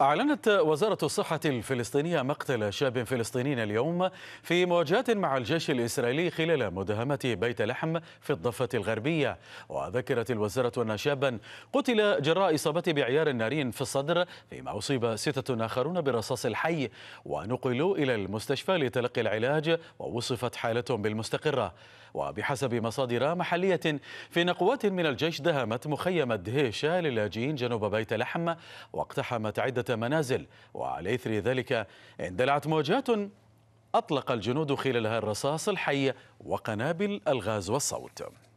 أعلنت وزارة الصحة الفلسطينية مقتل شاب فلسطيني اليوم في مواجهة مع الجيش الإسرائيلي خلال مداهمة بيت لحم في الضفة الغربية وذكرت الوزارة أن شابا قتل جراء إصابته بعيار ناري في الصدر فيما أصيب ستة آخرون برصاص الحي ونقلوا إلى المستشفى لتلقي العلاج ووصفت حالتهم بالمستقرة وبحسب مصادر محلية في نقوات من الجيش دهمت مخيم الدهيشة للاجئين جنوب بيت لحم واقتحمت عدة عدة منازل وعلى إثر ذلك اندلعت موجات أطلق الجنود خلالها الرصاص الحي وقنابل الغاز والصوت